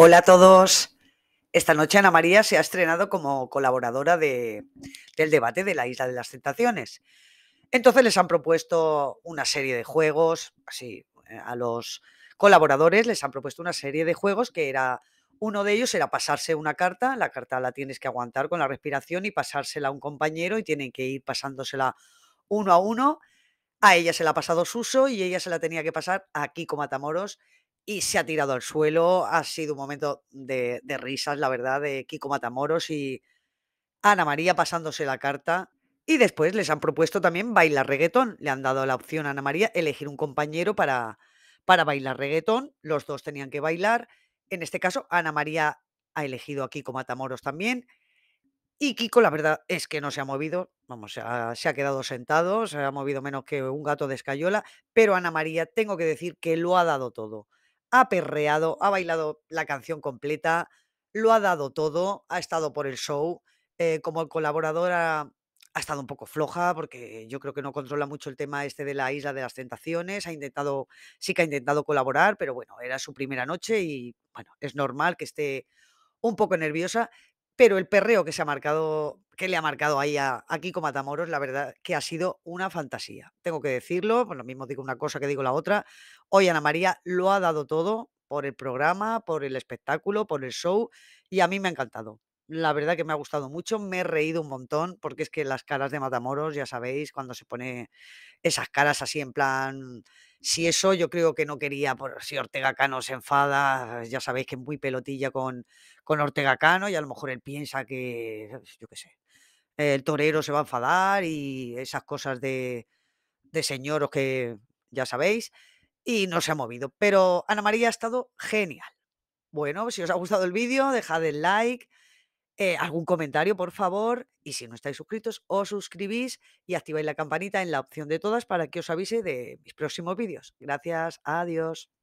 Hola a todos. Esta noche Ana María se ha estrenado como colaboradora de, del debate de la Isla de las Tentaciones. Entonces les han propuesto una serie de juegos, así, eh, a los colaboradores les han propuesto una serie de juegos que era, uno de ellos era pasarse una carta, la carta la tienes que aguantar con la respiración y pasársela a un compañero y tienen que ir pasándosela uno a uno. A ella se la ha pasado Suso y ella se la tenía que pasar a con Matamoros y se ha tirado al suelo. Ha sido un momento de, risas, la verdad, de Kiko Matamoros y Ana María pasándose la carta. Y después les han propuesto también bailar reggaetón. Le han dado la opción a Ana María elegir un compañero para, para bailar reggaetón. Los dos tenían que bailar. En este caso, Ana María ha elegido a Kiko Matamoros también. Y Kiko, la verdad es que no se ha movido. Vamos, ha, se ha quedado sentado, se ha movido menos que un gato de escayola. Pero Ana María, tengo que decir que lo ha dado todo ha perreado, ha bailado la canción completa, lo ha dado todo, ha estado por el show. Eh, como colaboradora ha estado un poco floja porque yo creo que no controla mucho el tema este de la isla de las tentaciones. Ha intentado, sí que ha intentado colaborar, pero bueno, era su primera noche y bueno, es normal que esté un poco nerviosa. Pero el perreo que se ha marcado que le ha marcado ahí a, aquí Kiko Matamoros, la verdad que ha sido una fantasía. Tengo que decirlo, por lo mismo digo una cosa que digo la otra. Hoy Ana María lo ha dado todo por el programa, por el espectáculo, por el show y a mí me ha encantado. La verdad que me ha gustado mucho, me he reído un montón porque es que las caras de Matamoros, ya sabéis, cuando se pone esas caras así en plan, si eso yo creo que no quería, por si Ortega Cano se enfada, ya sabéis que es muy pelotilla con, con Ortega Cano y a lo mejor él piensa que, yo qué sé, el torero se va a enfadar y esas cosas de, de señoros que ya sabéis, y no se ha movido. Pero Ana María ha estado genial. Bueno, si os ha gustado el vídeo, dejad el like, eh, algún comentario, por favor, y si no estáis suscritos, os suscribís y activáis la campanita en la opción de todas para que os avise de mis próximos vídeos. Gracias, adiós.